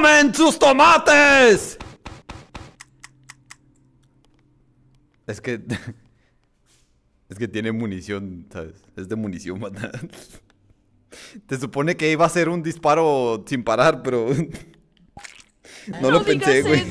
¡Comen sus tomates! Es que... Es que tiene munición, ¿sabes? Es de munición Te supone que iba a ser un disparo sin parar, pero... No, lo pensé, güey.